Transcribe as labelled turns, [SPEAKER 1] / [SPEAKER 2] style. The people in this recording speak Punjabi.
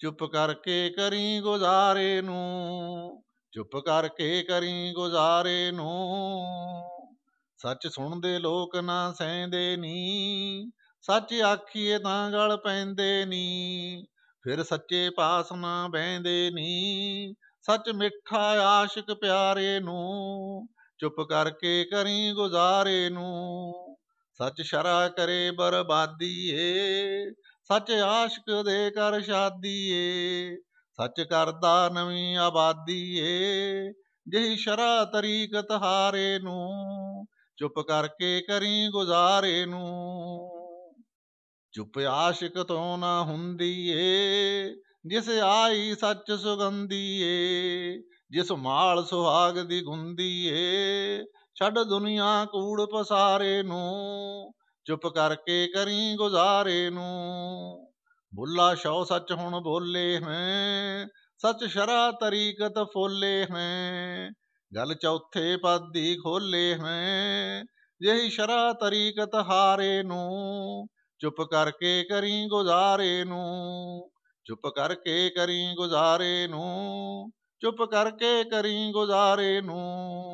[SPEAKER 1] ਚੁੱਪ ਕਰਕੇ ਕਰੀ ਗੁਜ਼ਾਰੇ ਨੂੰ ਚੁੱਪ ਕਰਕੇ ਕਰੀ ਗੁਜ਼ਾਰੇ ਨੂੰ ਸੱਚ ਸੁਣਦੇ ਲੋਕ ਨਾ ਸਹਿੰਦੇ ਨੀ ਸੱਚ ਆਖੀਏ ਤਾਂ ਗਲ ਪੈਂਦੇ ਨੀ ਫਿਰ ਸੱਚੇ ਪਾਸ ਨਾ ਬਹਿੰਦੇ ਨੀ ਸੱਚ ਮਿੱਠਾ ਆਸ਼ਿਕ ਪਿਆਰੇ ਨੂੰ ਚੁੱਪ ਕਰਕੇ ਕਰੀ ਗੁਜ਼ਾਰੇ ਨੂੰ ਸੱਚ ਸ਼ਰਾ ਕਰੇ ਬਰਬਾਦੀ ਏ ਸੱਚ ਆਸ਼ਕ ਦੇ ਕਰ ਸ਼ਾਦੀ ਏ ਸੱਚ ਕਰਦਾ ਨਵੀਂ ਆਬਾਦੀ ਏ ਸ਼ਰਾ ਤਰੀਕਤ ਹਾਰੇ ਨੂੰ ਚੁੱਪ ਕਰਕੇ ਕਰੀ ਗੁਜ਼ਾਰੇ ਨੂੰ ਚੁੱਪ ਆਸ਼ਿਕ ਤੋਂ ਨਾ ਹੁੰਦੀ ਏ ਜਿਸ ਆਈ ਸੱਚ ਸੁਗੰਧੀ ਏ ਜਿਸ ਮਾਲ ਸੁਹਾਗ ਦੀ ਗੁੰਦੀ ਏ ਛੱਡ ਦੁਨੀਆ ਕੂੜ ਪਸਾਰੇ ਨੂੰ ਚੁੱਪ ਕਰਕੇ ਕਰੀ ਗੁਜ਼ਾਰੇ ਨੂੰ ਬੁੱਲਾ ਸ਼ੌ ਸੱਚ ਹੁਣ ਬੋਲੇ ਹੈ ਸੱਚ ਸ਼ਰਾ ਤਰੀਕਤ ਫੋਲੇ ਹੈ ਗੱਲ ਚੌਥੇ ਪਦ ਦੀ ਖੋਲੇ ਹੈ ਜਹੀ ਸ਼ਰਾ ਤਰੀਕਤ ਹਾਰੇ ਨੂੰ ਚੁੱਪ ਕਰਕੇ ਕਰੀ ਗੁਜ਼ਾਰੇ ਨੂੰ ਚੁੱਪ ਕਰਕੇ ਕਰੀ ਗੁਜ਼ਾਰੇ ਨੂੰ ਚੁੱਪ ਕਰਕੇ ਕਰੀ ਗੁਜ਼ਾਰੇ ਨੂੰ